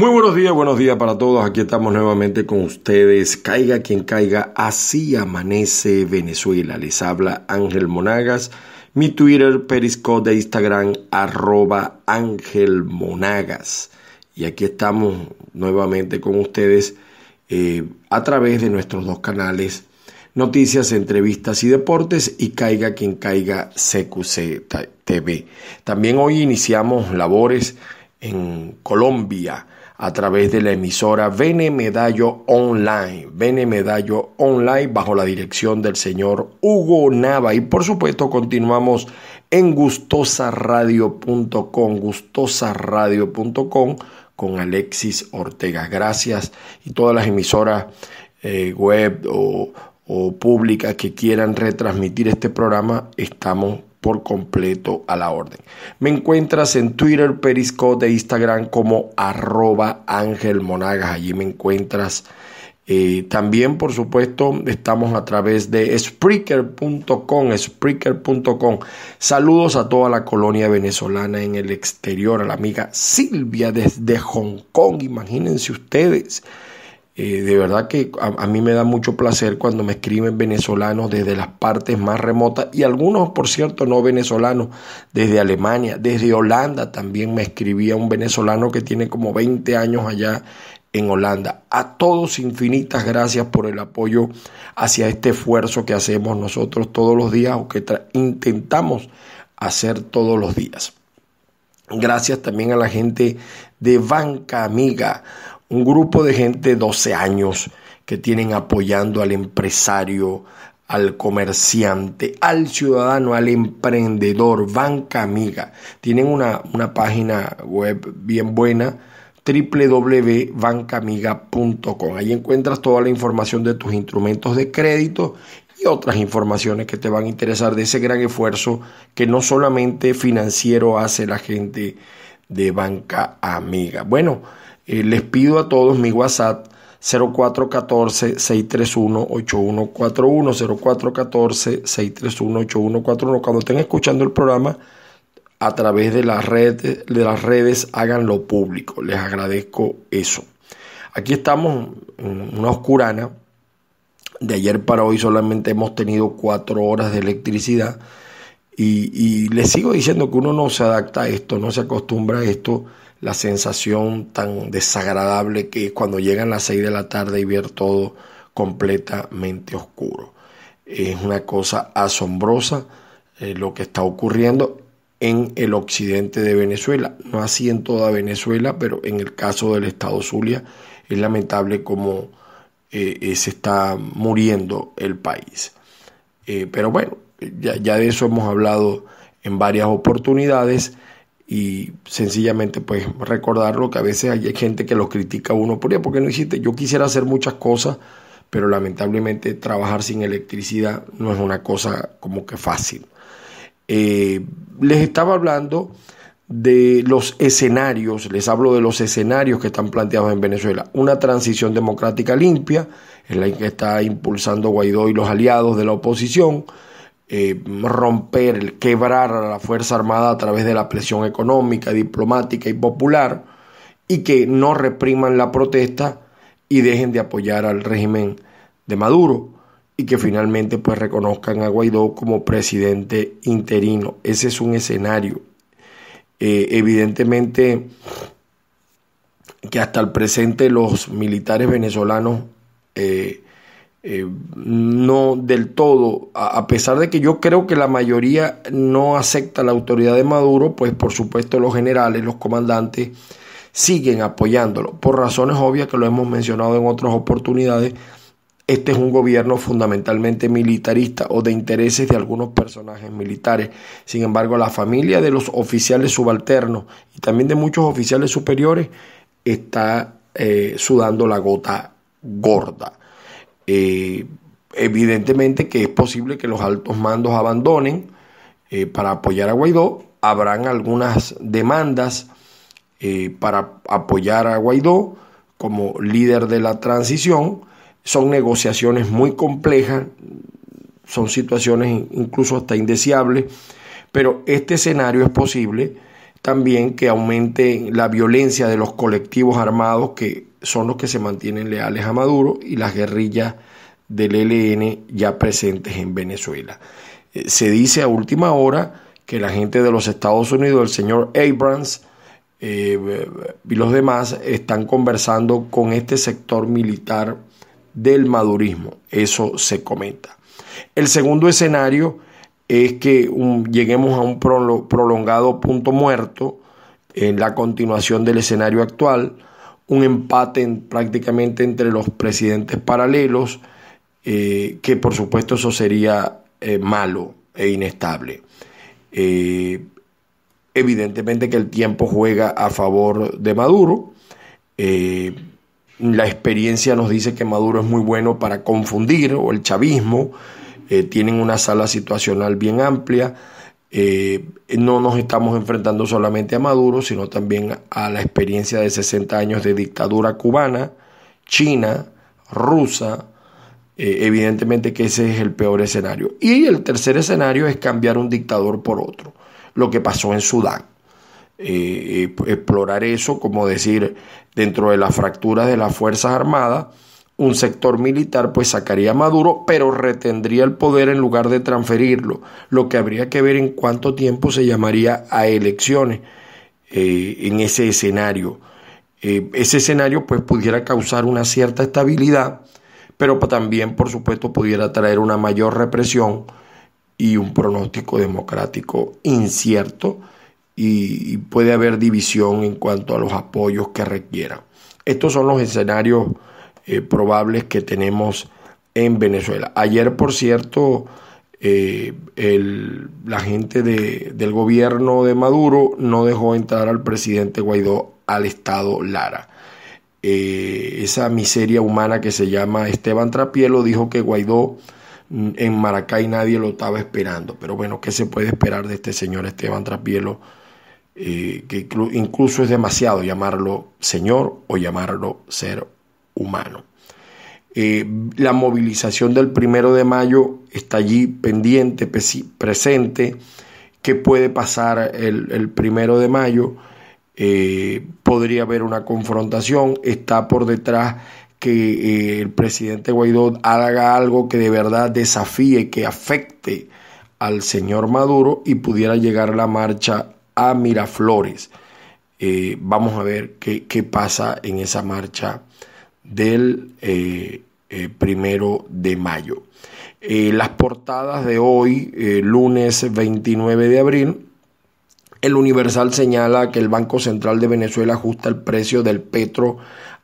Muy buenos días, buenos días para todos. Aquí estamos nuevamente con ustedes. Caiga quien caiga, así amanece Venezuela. Les habla Ángel Monagas. Mi Twitter, Periscope de Instagram, arroba Ángel Monagas. Y aquí estamos nuevamente con ustedes eh, a través de nuestros dos canales. Noticias, entrevistas y deportes y caiga quien caiga CQC TV. También hoy iniciamos labores en Colombia a través de la emisora Vene Medallo Online, Vene Medallo Online bajo la dirección del señor Hugo Nava y por supuesto continuamos en gustosaradio.com, gustosaradio.com con Alexis Ortega. Gracias y todas las emisoras eh, web o, o públicas que quieran retransmitir este programa, estamos por completo a la orden. Me encuentras en Twitter, Periscope de Instagram como arroba Ángel Monagas. Allí me encuentras. Eh, también, por supuesto, estamos a través de Spreaker.com, Spreaker.com. Saludos a toda la colonia venezolana en el exterior, a la amiga Silvia desde Hong Kong. Imagínense ustedes. Eh, de verdad que a, a, mí me da mucho placer cuando me escriben venezolanos desde las partes más remotas y algunos, por cierto, no venezolanos, desde Alemania, desde Holanda también me escribía un venezolano que tiene como 20 años allá en Holanda. A todos infinitas gracias por el apoyo hacia este esfuerzo que hacemos nosotros todos los días o que intentamos hacer todos los días. Gracias también a la gente de Banca Amiga un grupo de gente de 12 años que tienen apoyando al empresario, al comerciante, al ciudadano, al emprendedor, banca amiga. Tienen una, una página web bien buena www.bancamiga.com. Ahí encuentras toda la información de tus instrumentos de crédito y otras informaciones que te van a interesar de ese gran esfuerzo que no solamente financiero hace la gente de banca amiga. Bueno, eh, les pido a todos mi WhatsApp 0414-631-8141, 0414-631-8141. Cuando estén escuchando el programa, a través de las, redes, de las redes, háganlo público. Les agradezco eso. Aquí estamos en una oscurana. De ayer para hoy solamente hemos tenido cuatro horas de electricidad. Y, le sigo diciendo que uno no se adapta a esto, no se acostumbra a esto, la sensación tan desagradable que es cuando llegan las 6 de la tarde y ver todo completamente oscuro. Es una cosa asombrosa eh, lo que está ocurriendo en el occidente de Venezuela. No así en toda Venezuela, pero en el caso del estado Zulia es lamentable como eh, eh, se está muriendo el país. pero bueno, ya, de eso hemos hablado en varias oportunidades y sencillamente pues recordarlo que a veces hay gente que los critica uno por porque no hiciste yo quisiera hacer muchas cosas pero lamentablemente trabajar sin electricidad no es una cosa como que fácil eh, les estaba hablando de los escenarios les hablo de los escenarios que están planteados en Venezuela una transición democrática limpia es la que está impulsando Guaidó y los aliados de la oposición eh, romper, quebrar a la Fuerza Armada a través de la presión económica, diplomática y popular, y que no repriman la protesta y dejen de apoyar al régimen de Maduro y que finalmente pues reconozcan a Guaidó como presidente interino. Ese es un escenario. Eh, evidentemente que hasta el presente los militares venezolanos eh, eh, no del todo, a, pesar de que yo creo que la mayoría no acepta la autoridad de Maduro, pues por supuesto los generales, los comandantes siguen apoyándolo, por razones obvias que lo hemos mencionado en otras oportunidades. Este es un gobierno fundamentalmente militarista o de intereses de algunos personajes militares. Sin embargo, la familia de los oficiales subalternos y también de muchos oficiales superiores está eh, sudando la gota gorda. Eh, evidentemente que es posible que los altos mandos abandonen eh, para apoyar a Guaidó. Habrán algunas demandas eh, para apoyar a Guaidó como líder de la transición. Son negociaciones muy complejas, son situaciones incluso hasta indeseables, pero este escenario es posible también que aumente la violencia de los colectivos armados que son los que se mantienen leales a Maduro y las guerrillas del ELN ya presentes en Venezuela. Eh, se dice a última hora que la gente de los Estados Unidos, el señor Abrams eh, y los demás, están conversando con este sector militar del madurismo. Eso se comenta. El segundo escenario es que lleguemos a un prolongado punto muerto en la continuación del escenario actual, un empate prácticamente entre los presidentes paralelos, eh, que por supuesto eso sería eh, malo e inestable. Eh, evidentemente que el tiempo juega a favor de Maduro. la experiencia nos dice que Maduro es muy bueno para confundir, o el chavismo, eh, tienen una sala situacional bien amplia. Eh, no nos estamos enfrentando solamente a Maduro, sino también a la experiencia de 60 años de dictadura cubana, china, rusa. Eh, evidentemente que ese es el peor escenario. Y el tercer escenario es cambiar un dictador por otro, lo que pasó en Sudán. explorar eso, como decir, dentro de las fracturas de las Fuerzas Armadas, un sector militar pues sacaría a Maduro, pero retendría el poder en lugar de transferirlo, lo que habría que ver en cuánto tiempo se llamaría a elecciones eh, en ese escenario. Eh, ese escenario pues pudiera causar una cierta estabilidad, pero también por supuesto pudiera traer una mayor represión y un pronóstico democrático incierto y, puede haber división en cuanto a los apoyos que requiera Estos son los escenarios eh, probables que tenemos en Venezuela. Ayer, por cierto, eh, la gente del gobierno de Maduro no dejó entrar al presidente Guaidó al estado Lara. Eh, esa miseria humana que se llama Esteban Trapielo dijo que Guaidó mm, en Maracay nadie lo estaba esperando. Pero bueno, ¿qué se puede esperar de este señor Esteban Trapielo? que incluso es demasiado llamarlo señor o llamarlo cero humano. Eh, la movilización del primero de mayo está allí pendiente, presente. ¿Qué puede pasar el, primero de mayo? Eh, podría haber una confrontación. Está por detrás que eh, el presidente Guaidó haga algo que de verdad desafíe, que afecte al señor Maduro y pudiera llegar la marcha a Miraflores. vamos a ver qué, qué pasa en esa marcha del eh, eh, primero de mayo. Eh, las portadas de hoy, lunes 29 de abril, el Universal señala que el Banco Central de Venezuela ajusta el precio del petro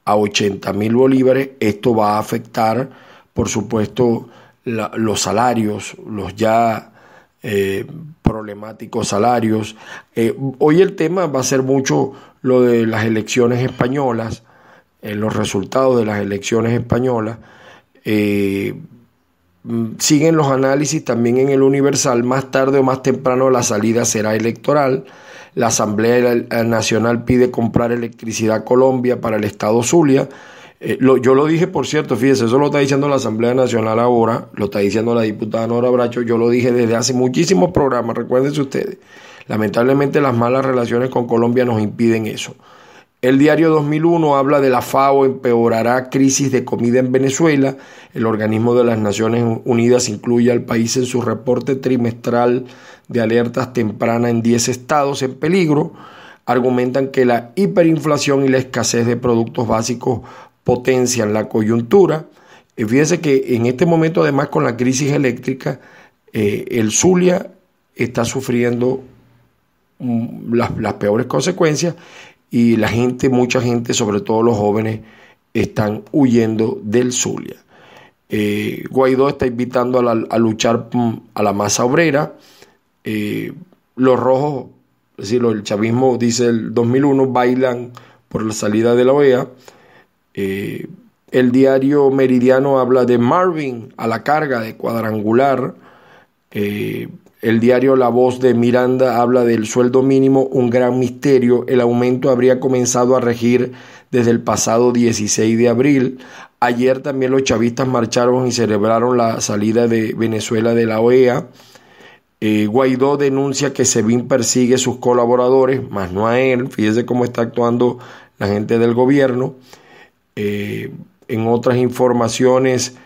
a 80 mil bolívares. Esto va a afectar, por supuesto, los salarios, los ya problemáticos salarios. hoy el tema va a ser mucho lo de las elecciones españolas en eh, los resultados de las elecciones españolas. Eh, mm, siguen los análisis también en el Universal, más tarde o más temprano la salida será electoral. La Asamblea eh, Nacional pide comprar electricidad a Colombia para el Estado Zulia. yo lo dije, por cierto, fíjese, eso lo está diciendo la Asamblea Nacional ahora, lo está diciendo la diputada Nora Bracho, yo lo dije desde hace muchísimos programas, recuérdense ustedes. Lamentablemente las malas relaciones con Colombia nos impiden eso. El diario 2001 habla de la FAO empeorará crisis de comida en Venezuela. El organismo de las Naciones Unidas incluye al país en su reporte trimestral de alertas temprana en 10 estados en peligro. Argumentan que la hiperinflación y la escasez de productos básicos potencian la coyuntura. Fíjense que en este momento, además, con la crisis eléctrica, eh, el Zulia está sufriendo mm, las peores consecuencias y la gente, mucha gente, sobre todo los jóvenes, están huyendo del Zulia. Eh, Guaidó está invitando a, luchar mm, a la masa obrera. Eh, los rojos, es el chavismo, dice el 2001, bailan por la salida de la OEA. Eh, el diario Meridiano habla de Marvin a la carga de cuadrangular. Eh, el diario La Voz de Miranda habla del sueldo mínimo, un gran misterio. El aumento habría comenzado a regir desde el pasado 16 de abril. Ayer también los chavistas marcharon y celebraron la salida de Venezuela de la OEA. Eh, Guaidó denuncia que Sebin persigue a sus colaboradores, más no a él. Fíjese cómo está actuando la gente del gobierno. Eh, en otras informaciones,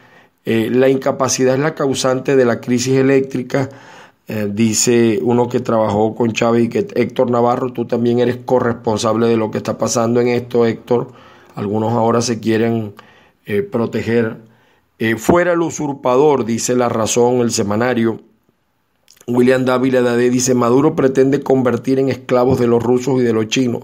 eh, la incapacidad es la causante de la crisis eléctrica, eh, dice uno que trabajó con Chávez y que Héctor Navarro, tú también eres corresponsable de lo que está pasando en esto, Héctor. Algunos ahora se quieren eh, proteger. fuera el usurpador, dice la razón, el semanario. William Dávila Dade dice, Maduro pretende convertir en esclavos de los rusos y de los chinos.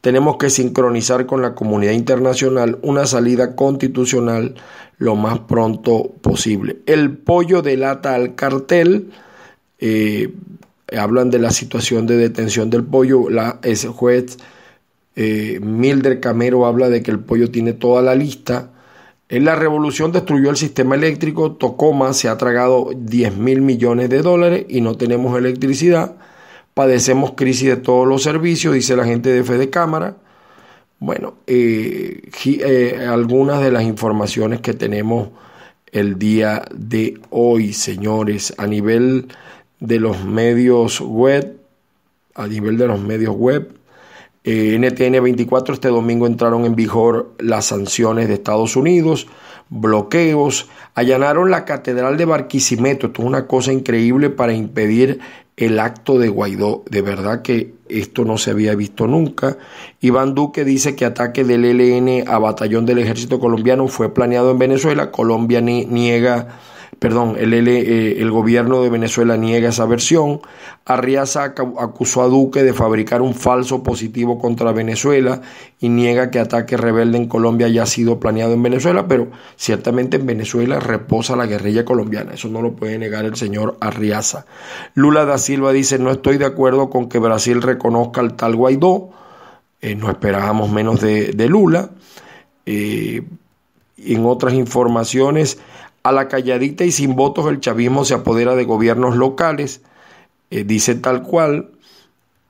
Tenemos que sincronizar con la comunidad internacional una salida constitucional lo más pronto posible. El pollo delata al cartel. Eh, hablan de la situación de detención del pollo. La ex juez eh, Mildred Camero habla de que el pollo tiene toda la lista. En la revolución destruyó el sistema eléctrico, Tocoma se ha tragado 10 mil millones de dólares y no tenemos electricidad, padecemos crisis de todos los servicios, dice la gente de Fede Cámara. Bueno, eh, eh, algunas de las informaciones que tenemos el día de hoy, señores, a nivel de los medios web, a nivel de los medios web, eh, e NTN 24, este domingo entraron en vigor las sanciones de Estados Unidos, bloqueos, allanaron la Catedral de Barquisimeto, esto es una cosa increíble para impedir el acto de Guaidó. De verdad que esto no se había visto nunca. Iván Duque dice que ataque del ELN a batallón del ejército colombiano fue planeado en Venezuela. Colombia niega perdón, eh, el, gobierno de Venezuela niega esa versión. Arriaza acusó a Duque de fabricar un falso positivo contra Venezuela y niega que ataque rebelde en Colombia haya sido planeado en Venezuela, pero ciertamente en Venezuela reposa la guerrilla colombiana. Eso no lo puede negar el señor Arriaza. Lula da Silva dice, no estoy de acuerdo con que Brasil reconozca al tal Guaidó. Eh, no esperábamos menos de, Lula. Eh, en otras informaciones, a la calladita y sin votos el chavismo se apodera de gobiernos locales, eh, dice tal cual.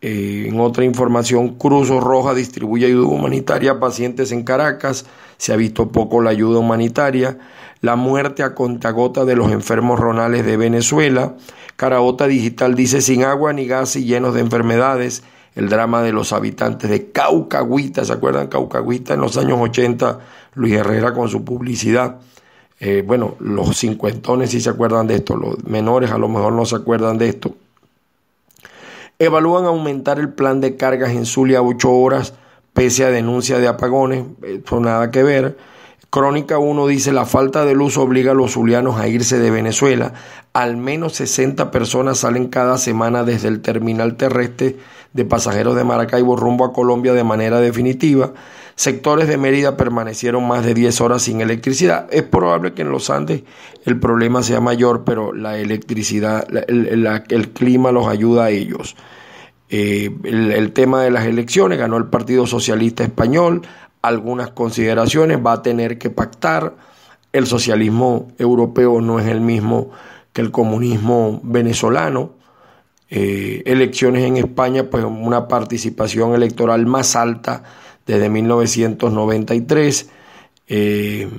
Eh, en otra información, Cruz Roja distribuye ayuda humanitaria a pacientes en Caracas. Se ha visto poco la ayuda humanitaria. La muerte a contagota de los enfermos ronales de Venezuela. Caraota Digital dice sin agua ni gas y llenos de enfermedades. El drama de los habitantes de Caucagüita. ¿Se acuerdan Caucahuita En los años 80, Luis Herrera con su publicidad. Eh, bueno, los cincuentones si se acuerdan de esto, los menores a lo mejor no se acuerdan de esto. Evalúan aumentar el plan de cargas en Zulia a 8 horas, pese a denuncia de apagones, Eso nada que ver. Crónica 1 dice, la falta de luz obliga a los zulianos a irse de Venezuela. Al menos 60 personas salen cada semana desde el terminal terrestre de pasajeros de Maracaibo rumbo a Colombia de manera definitiva. Sectores de Mérida permanecieron más de 10 horas sin electricidad. Es probable que en los Andes el problema sea mayor, pero la electricidad, el clima los ayuda a ellos. Eh, el, tema de las elecciones ganó el Partido Socialista Español, algunas consideraciones, va a tener que pactar. El socialismo europeo no es el mismo que el comunismo venezolano. Eh, elecciones en España, pues una participación electoral más alta desde 1993. Eh,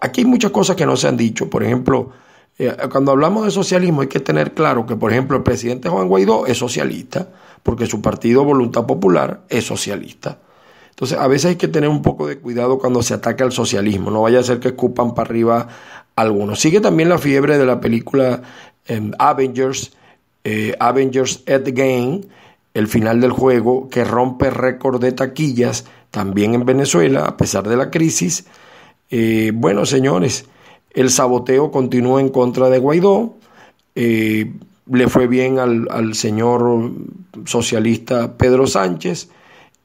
aquí hay muchas cosas que no se han dicho. Por ejemplo, eh, cuando hablamos de socialismo hay que tener claro que, por ejemplo, el presidente Juan Guaidó es socialista, porque su partido Voluntad Popular es socialista. Entonces, a veces hay que tener un poco de cuidado cuando se ataca al socialismo, no vaya a ser que escupan para arriba algunos. Sigue también la fiebre de la película eh, Avengers, Avengers, Avengers Game el final del juego que rompe récord de taquillas también en Venezuela a pesar de la crisis. Eh, bueno, señores, el saboteo continúa en contra de Guaidó. Eh, le fue bien al, señor socialista Pedro Sánchez.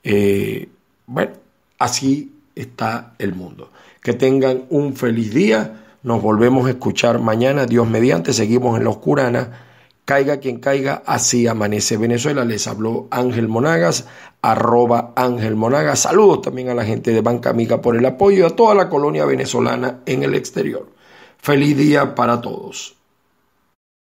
Eh, bueno, así está el mundo. Que tengan un feliz día. Nos volvemos a escuchar mañana, Dios mediante. Seguimos en Los Curanas. Caiga quien caiga, así amanece Venezuela. Les habló Ángel Monagas, arroba Ángel Monagas. Saludos también a la gente de Banca Amiga por el apoyo a toda la colonia venezolana en el exterior. Feliz día para todos.